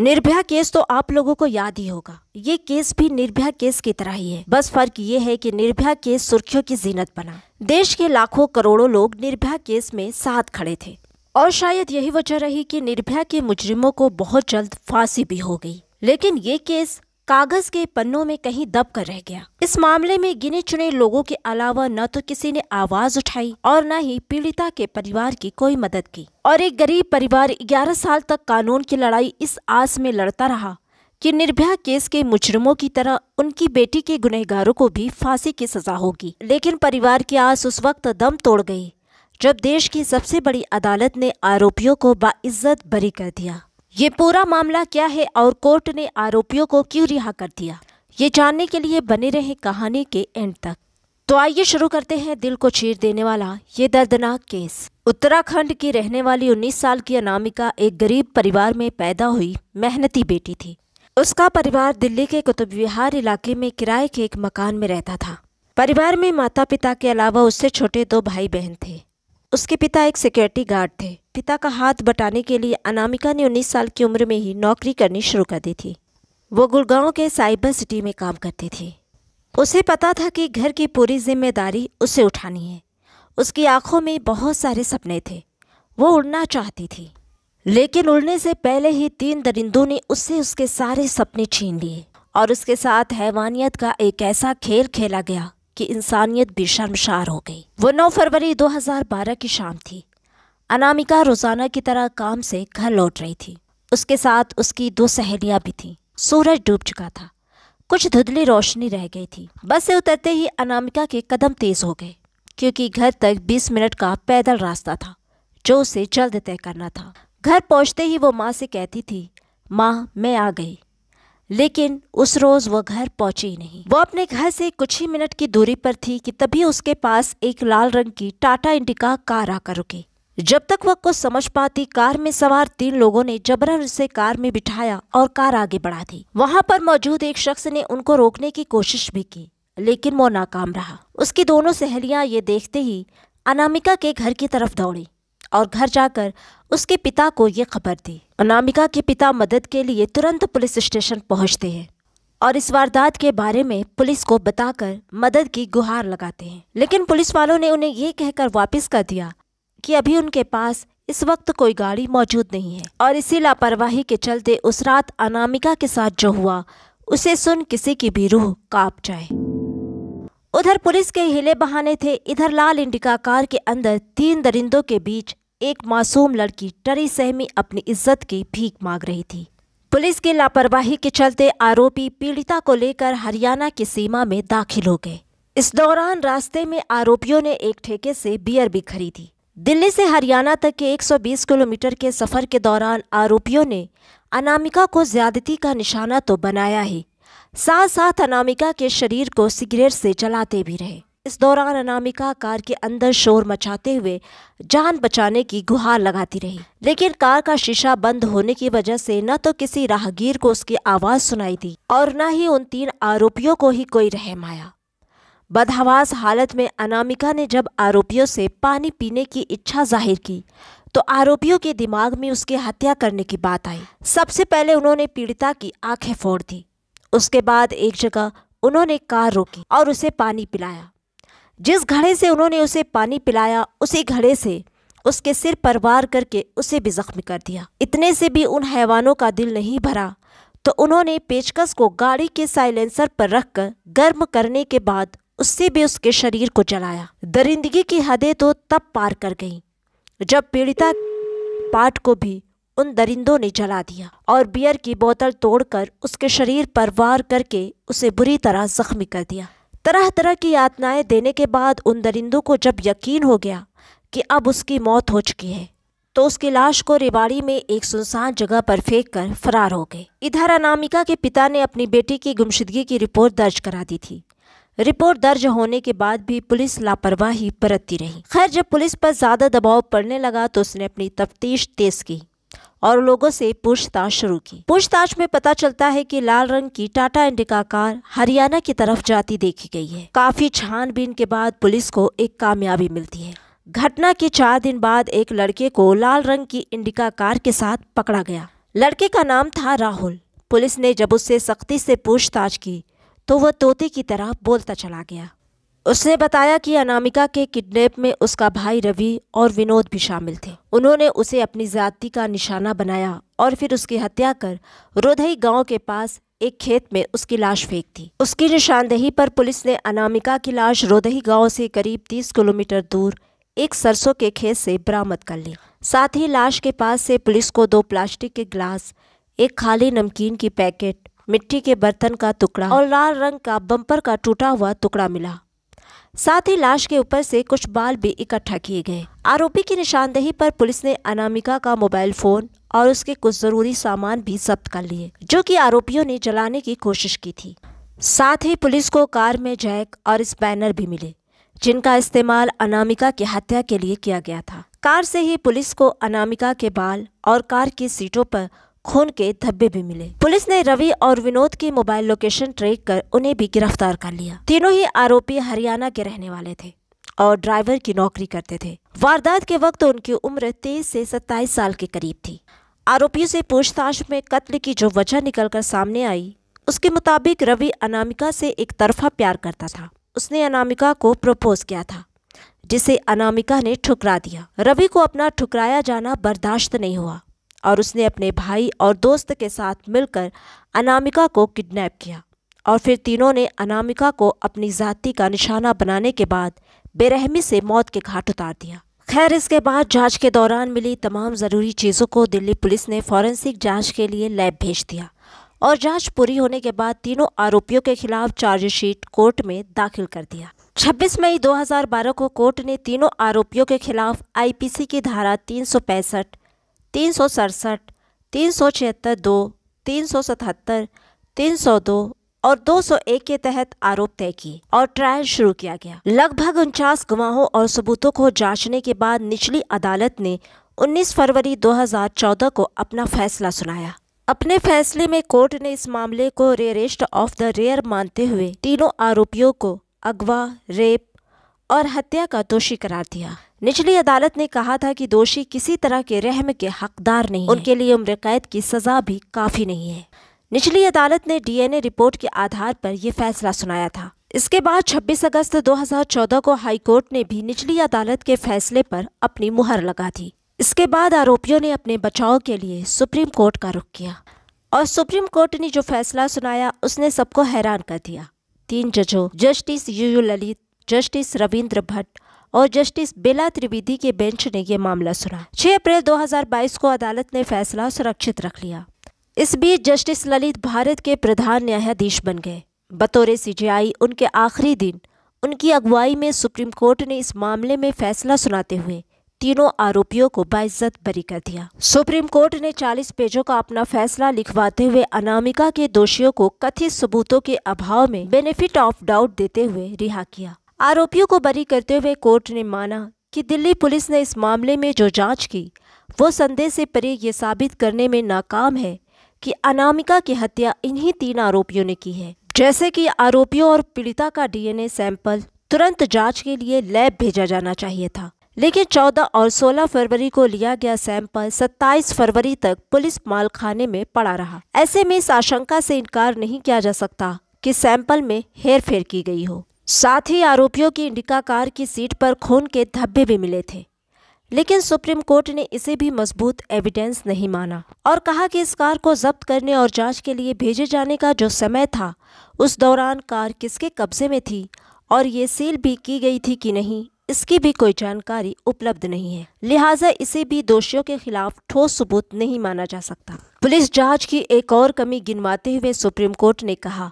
Nirbhaya case तो आप लोगों को याद ही होगा ये केस भी निर्भया केस की तरह ही है बस फर्क ये है कि निर्भया केस सुर्खियों की जीनत बना देश के लाखों करोड़ों लोग निर्भया केस में साथ खड़े थे और शायद यही वजह रही कि निर्भया के मुजरिमों को बहुत जल्द फांसी भी हो गई लेकिन ये केस कागज के पन्नों में कहीं दब कर रह गया इस मामले में गिने चुने लोगों के अलावा न तो किसी ने आवाज उठाई और न ही पीड़िता के परिवार की कोई मदद की और एक गरीब परिवार 11 साल तक कानून की लड़ाई इस आस में लड़ता रहा कि निर्भया केस के मुजरमों की तरह उनकी बेटी के गुनहगारों को भी फांसी की सजा होगी लेकिन परिवार की आस उस वक्त दम तोड़ गयी जब देश की सबसे बड़ी अदालत ने आरोपियों को बाइज्जत बरी कर दिया ये पूरा मामला क्या है और कोर्ट ने आरोपियों को क्यों रिहा कर दिया ये जानने के लिए बने रहे कहानी के एंड तक तो आइए शुरू करते हैं दिल को चीर देने वाला ये दर्दनाक केस उत्तराखंड की रहने वाली 19 साल की अनामिका एक गरीब परिवार में पैदा हुई मेहनती बेटी थी उसका परिवार दिल्ली के कुतुब विहार इलाके में किराए के एक मकान में रहता था परिवार में माता पिता के अलावा उससे छोटे दो भाई बहन थे उसके पिता एक सिक्योरिटी गार्ड थे पिता का हाथ बटाने के लिए अनामिका ने उन्नीस साल की उम्र में ही नौकरी करनी शुरू कर दी थी वो गुड़गांव के साइबर सिटी में काम करती थी उसे पता था कि घर की पूरी जिम्मेदारी उसे उठानी है उसकी आंखों में बहुत सारे सपने थे वो उड़ना चाहती थी लेकिन उड़ने से पहले ही तीन दरिंदों ने उससे उसके सारे सपने छीन लिए और उसके साथ हैवानियत का एक ऐसा खेल खेला गया कि इंसानियत भी शर्मशार हो गई वो 9 फरवरी 2012 की शाम थी अनामिका रोज़ाना की तरह काम से घर लौट रही थी उसके साथ उसकी दो सहेलियाँ भी थीं सूरज डूब चुका था कुछ धुंधली रोशनी रह गई थी बस से उतरते ही अनामिका के कदम तेज़ हो गए क्योंकि घर तक 20 मिनट का पैदल रास्ता था जो उसे जल्द तय करना था घर पहुंचते ही वो माँ से कहती थी माँ मैं आ गई लेकिन उस रोज वो घर पहुंची नहीं वो अपने घर से कुछ ही मिनट की दूरी पर थी कि तभी उसके पास एक लाल रंग की टाटा इंडिका कार आकर रुकी जब तक वह कुछ समझ पाती कार में सवार तीन लोगों ने जबरन उसे कार में बिठाया और कार आगे बढ़ा दी वहां पर मौजूद एक शख्स ने उनको रोकने की कोशिश भी की लेकिन वो नाकाम रहा उसकी दोनों सहेलियां ये देखते ही अनामिका के घर की तरफ दौड़ी और घर जाकर उसके पिता को ये खबर दी अनामिका के पिता मदद के लिए तुरंत पुलिस स्टेशन पहुंचते हैं और इस वारदात के बारे में पुलिस को बताकर मदद की गुहार लगाते हैं लेकिन पुलिस वालों ने उन्हें ये कहकर वापस कर दिया कि अभी उनके पास इस वक्त कोई गाड़ी मौजूद नहीं है और इसी लापरवाही के चलते उस रात अनामिका के साथ जो हुआ उसे सुन किसी की भी रूह काप जाए उधर पुलिस के हिले बहाने थे इधर लाल इंडिका कार के अंदर तीन दरिंदों के बीच एक मासूम लड़की टरी सहमी अपनी इज्जत की भीख मांग रही थी पुलिस की लापरवाही के चलते आरोपी पीड़िता को लेकर हरियाणा की सीमा में दाखिल हो गए इस दौरान रास्ते में आरोपियों ने एक ठेके से बियर भी खरीदी दिल्ली से हरियाणा तक के 120 किलोमीटर के सफर के दौरान आरोपियों ने अनामिका को ज्यादती का निशाना तो बनाया ही साथ साथ अनामिका के शरीर को सिगरेट से जलाते भी रहे इस दौरान अनामिका कार के अंदर शोर मचाते हुए जान बचाने की गुहार लगाती रही लेकिन कार का शीशा बंद होने की वजह से न तो किसी राहगीर को उसकी आवाज़ सुनाई दी और न ही उन तीन आरोपियों को ही कोई रहम आया बदहवास हालत में अनामिका ने जब आरोपियों से पानी पीने की इच्छा जाहिर की तो आरोपियों के दिमाग में उसकी हत्या करने की बात आई सबसे पहले उन्होंने पीड़िता की आंखें फोड़ दी उसके बाद एक जगह उन्होंने कार रोकी और उसे पानी पिलाया जिस घड़े से उन्होंने उसे पानी पिलाया उसी घड़े से उसके सिर पर वार करके उसे भी जख्मी कर दिया इतने से भी उन हैवानों का दिल नहीं भरा तो उन्होंने पेचकस को गाड़ी के साइलेंसर पर रखकर गर्म करने के बाद उससे भी उसके शरीर को जलाया दरिंदगी की हदें तो तब पार कर गईं जब पीड़िता पार्ट को भी उन दरिंदों ने जला दिया और बियर की बोतल तोड़कर उसके शरीर पर वार करके उसे बुरी तरह जख्मी कर दिया तरह तरह की यातनाएं देने के बाद उन दरिंदों को जब यकीन हो गया कि अब उसकी मौत हो चुकी है तो उसकी लाश को रेवाड़ी में एक सुनसान जगह पर फेंक कर फरार हो गए इधर अनामिका के पिता ने अपनी बेटी की गुमशुदगी की रिपोर्ट दर्ज करा दी थी रिपोर्ट दर्ज होने के बाद भी पुलिस लापरवाही बरतती रही खैर जब पुलिस पर ज़्यादा दबाव पड़ने लगा तो उसने अपनी तफ्तीश तेज की और लोगों से पूछताछ शुरू की पूछताछ में पता चलता है कि लाल रंग की टाटा इंडिका कार हरियाणा की तरफ जाती देखी गई है काफी छानबीन के बाद पुलिस को एक कामयाबी मिलती है घटना के चार दिन बाद एक लड़के को लाल रंग की इंडिका कार के साथ पकड़ा गया लड़के का नाम था राहुल पुलिस ने जब उससे सख्ती से पूछताछ की तो वह तोते की तरह बोलता चला गया उसने बताया कि अनामिका के किडनैप में उसका भाई रवि और विनोद भी शामिल थे उन्होंने उसे अपनी जाति का निशाना बनाया और फिर उसकी हत्या कर रोधई गांव के पास एक खेत में उसकी लाश फेंक दी उसकी निशानदेही पर पुलिस ने अनामिका की लाश रोदही गांव से करीब 30 किलोमीटर दूर एक सरसों के खेत से बरामद कर ली साथ ही लाश के पास से पुलिस को दो प्लास्टिक के ग्लास एक खाली नमकीन की पैकेट मिट्टी के बर्तन का टुकड़ा और लाल रंग का बम्पर का टूटा हुआ टुकड़ा मिला साथ ही लाश के ऊपर से कुछ बाल भी इकट्ठा किए गए आरोपी की निशानदेही पर पुलिस ने अनामिका का मोबाइल फोन और उसके कुछ जरूरी सामान भी जब्त कर लिए जो कि आरोपियों ने जलाने की कोशिश की थी साथ ही पुलिस को कार में जैक और स्पैनर भी मिले जिनका इस्तेमाल अनामिका की हत्या के लिए किया गया था कार से ही पुलिस को अनामिका के बाल और कार की सीटों पर खून के धब्बे भी मिले पुलिस ने रवि और विनोद की मोबाइल लोकेशन ट्रेक कर उन्हें भी गिरफ्तार कर लिया तीनों ही आरोपी हरियाणा के रहने वाले थे और ड्राइवर की नौकरी करते थे वारदात के वक्त उनकी उम्र तेईस से सत्ताईस साल के करीब थी आरोपियों से पूछताछ में कत्ल की जो वजह निकलकर सामने आई उसके मुताबिक रवि अनामिका से एक तरफा प्यार करता था उसने अनामिका को प्रपोज किया था जिसे अनामिका ने ठुकरा दिया रवि को अपना ठुकराया जाना बर्दाश्त नहीं हुआ और उसने अपने भाई और दोस्त के साथ मिलकर अनामिका को किडनैप किया और फिर तीनों ने अनामिका को अपनी जाति का निशाना बनाने के बाद बेरहमी से मौत के घाट उतार दिया खैर इसके बाद जांच के दौरान मिली तमाम ज़रूरी चीज़ों को दिल्ली पुलिस ने फॉरेंसिक जांच के लिए लैब भेज दिया और जांच पूरी होने के बाद तीनों आरोपियों के खिलाफ चार्जशीट कोर्ट में दाखिल कर दिया 26 मई 2012 को कोर्ट ने तीनों आरोपियों के खिलाफ आईपीसी की धारा तीन सौ पैंसठ तीन सौ सड़सठ तीन सौ छिहत्तर दो तीन सौ सतहत्तर तीन सौ दो और 201 के तहत आरोप तय किए और ट्रायल शुरू किया गया लगभग उनचास गुवाहों और सबूतों को जांचने के बाद निचली अदालत ने 19 फरवरी 2014 को अपना फैसला सुनाया अपने फैसले में कोर्ट ने इस मामले को रेरेस्ट ऑफ द रेयर मानते हुए तीनों आरोपियों को अगवा रेप और हत्या का दोषी करार दिया निचली अदालत ने कहा था कि दोषी किसी तरह के रहम के हकदार नहीं उनके लिए उम्र कैद की सजा भी काफी नहीं है निचली अदालत ने डीएनए रिपोर्ट के आधार पर यह फैसला सुनाया था इसके बाद 26 अगस्त 2014 को हाईकोर्ट ने भी निचली अदालत के फैसले पर अपनी मुहर लगा दी इसके बाद आरोपियों ने अपने बचाव के लिए सुप्रीम कोर्ट का रुख किया और सुप्रीम कोर्ट ने जो फैसला सुनाया उसने सबको हैरान कर दिया तीन जजों justice U U Lalit justice Ravindra Bhat और जस्टिस बेला त्रिवेदी के बेंच ने यह मामला सुना 6 अप्रैल 2022 को अदालत ने फैसला सुरक्षित रख लिया इस बीच जस्टिस ललित भारत के प्रधान न्यायाधीश बन गए बतौरे सीजीआई उनके आखिरी दिन उनकी अगुवाई में सुप्रीम कोर्ट ने इस मामले में फैसला सुनाते हुए तीनों आरोपियों को बाइज्जत बरी कर दिया सुप्रीम कोर्ट ने 40 पेजों का अपना फैसला लिखवाते हुए अनामिका के दोषियों को कथित सबूतों के अभाव में बेनिफिट ऑफ डाउट देते हुए रिहा किया आरोपियों को बरी करते हुए कोर्ट ने माना कि दिल्ली पुलिस ने इस मामले में जो जांच की वो संदेह से परे ये साबित करने में नाकाम है कि अनामिका की हत्या इन्हीं तीन आरोपियों ने की है जैसे कि आरोपियों और पीड़िता का डीएनए सैंपल तुरंत जांच के लिए लैब भेजा जाना चाहिए था लेकिन 14 और 16 फरवरी को लिया गया सैंपल 27 फरवरी तक पुलिस मालखाने में पड़ा रहा ऐसे में इस आशंका से इनकार नहीं किया जा सकता कि सैंपल में हेर फेर की गई हो साथ ही आरोपियों की इंडिका कार की सीट पर खून के धब्बे भी मिले थे लेकिन सुप्रीम कोर्ट ने इसे भी मजबूत एविडेंस नहीं माना और कहा कि इस कार को जब्त करने और जांच के लिए भेजे जाने का जो समय था उस दौरान कार किसके कब्जे में थी और ये सील भी की गई थी कि नहीं इसकी भी कोई जानकारी उपलब्ध नहीं है लिहाजा इसे भी दोषियों के खिलाफ ठोस सबूत नहीं माना जा सकता पुलिस जांच की एक और कमी गिनवाते हुए सुप्रीम कोर्ट ने कहा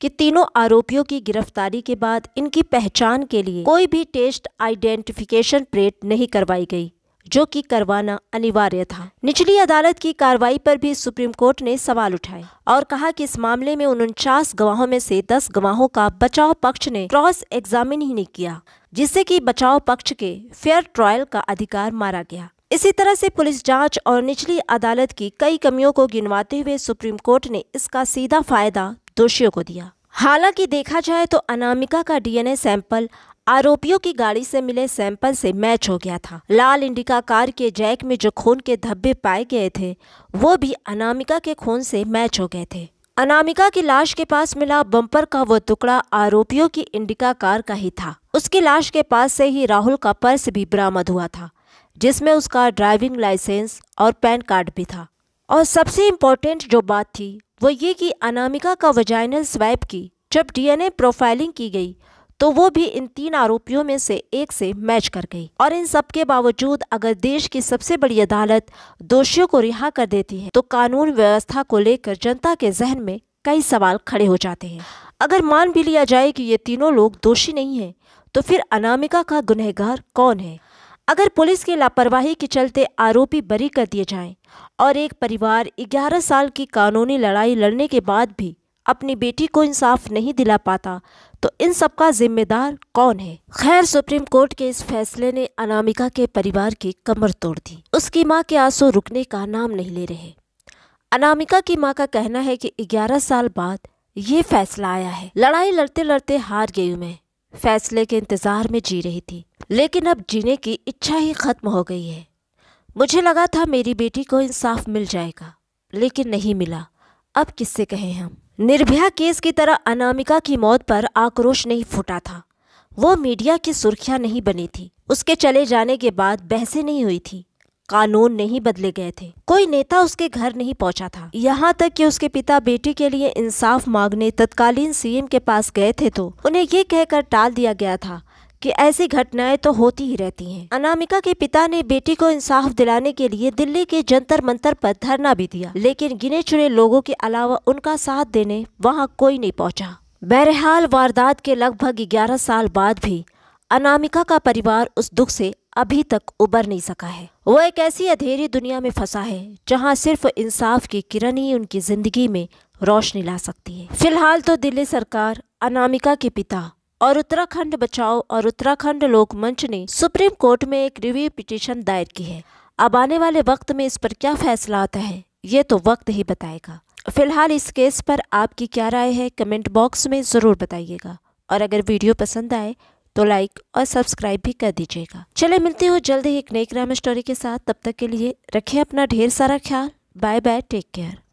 कि तीनों आरोपियों की गिरफ्तारी के बाद इनकी पहचान के लिए कोई भी टेस्ट आइडेंटिफिकेशन परेड नहीं करवाई गई जो कि करवाना अनिवार्य था निचली अदालत की कार्रवाई पर भी सुप्रीम कोर्ट ने सवाल उठाए और कहा कि इस मामले में उनचास गवाहों में से 10 गवाहों का बचाव पक्ष ने क्रॉस एग्जामिन ही नहीं किया जिससे कि बचाव पक्ष के फेयर ट्रायल का अधिकार मारा गया इसी तरह से पुलिस जांच और निचली अदालत की कई कमियों को गिनवाते हुए सुप्रीम कोर्ट ने इसका सीधा फायदा दोषियों को दिया हालांकि देखा जाए तो अनामिका का डीएनए सैंपल आरोपियों की गाड़ी से मिले सैंपल से मैच हो गया था लाल इंडिका कार के जैक में जो खून के धब्बे पाए गए थे वो भी अनामिका के खून से मैच हो गए थे अनामिका की लाश के पास मिला बम्पर का वो टुकड़ा आरोपियों की इंडिका कार का ही था उसकी लाश के पास से ही राहुल का पर्स भी बरामद हुआ था जिसमें उसका ड्राइविंग लाइसेंस और पैन कार्ड भी था और सबसे इम्पोर्टेंट जो बात थी वो ये कि अनामिका का वजाइनल स्वैप की जब डीएनए प्रोफाइलिंग की गई तो वो भी इन तीन आरोपियों में से एक से मैच कर गई और इन सब के बावजूद अगर देश की सबसे बड़ी अदालत दोषियों को रिहा कर देती है तो कानून व्यवस्था को लेकर जनता के जहन में कई सवाल खड़े हो जाते हैं अगर मान भी लिया जाए कि ये तीनों लोग दोषी नहीं हैं तो फिर अनामिका का गुनहगार कौन है अगर पुलिस की लापरवाही के चलते आरोपी बरी कर दिए जाएं और एक परिवार 11 साल की कानूनी लड़ाई लड़ने के बाद भी अपनी बेटी को इंसाफ नहीं दिला पाता तो इन सब का जिम्मेदार कौन है खैर सुप्रीम कोर्ट के इस फैसले ने अनामिका के परिवार की कमर तोड़ दी उसकी माँ के आंसू रुकने का नाम नहीं ले रहे अनामिका की माँ का कहना है कि 11 साल बाद ये फैसला आया है लड़ाई लड़ते लड़ते हार गई मैं फैसले के इंतजार में जी रही थी लेकिन अब जीने की इच्छा ही खत्म हो गई है मुझे लगा था मेरी बेटी को इंसाफ मिल जाएगा लेकिन नहीं मिला अब किससे कहें हम निर्भया केस की तरह अनामिका की मौत पर आक्रोश नहीं फूटा था वो मीडिया की सुर्खियां नहीं बनी थी उसके चले जाने के बाद बहसें नहीं हुई थी कानून नहीं बदले गए थे कोई नेता उसके घर नहीं पहुंचा था यहाँ तक कि उसके पिता बेटी के लिए इंसाफ मांगने तत्कालीन सीएम के पास गए थे तो उन्हें ये कहकर टाल दिया गया था कि ऐसी घटनाएं तो होती ही रहती हैं अनामिका के पिता ने बेटी को इंसाफ दिलाने के लिए दिल्ली के जंतर मंतर पर धरना भी दिया लेकिन गिने चुने लोगों के अलावा उनका साथ देने वहां कोई नहीं पहुंचा बहरहाल वारदात के लगभग 11 साल बाद भी अनामिका का परिवार उस दुख से अभी तक उबर नहीं सका है वो एक ऐसी अधेरी दुनिया में फंसा है जहाँ सिर्फ इंसाफ की किरण ही उनकी जिंदगी में रोशनी ला सकती है फिलहाल तो दिल्ली सरकार अनामिका के पिता और उत्तराखंड बचाओ और उत्तराखंड लोक मंच ने सुप्रीम कोर्ट में एक रिव्यू पिटीशन दायर की है अब आने वाले वक्त में इस पर क्या फैसला आता है ये तो वक्त ही बताएगा फिलहाल इस केस पर आपकी क्या राय है कमेंट बॉक्स में ज़रूर बताइएगा और अगर वीडियो पसंद आए तो लाइक और सब्सक्राइब भी कर दीजिएगा चले मिलते हो जल्द ही एक नई क्राइम स्टोरी के साथ तब तक के लिए रखें अपना ढेर सारा ख्याल बाय बाय टेक केयर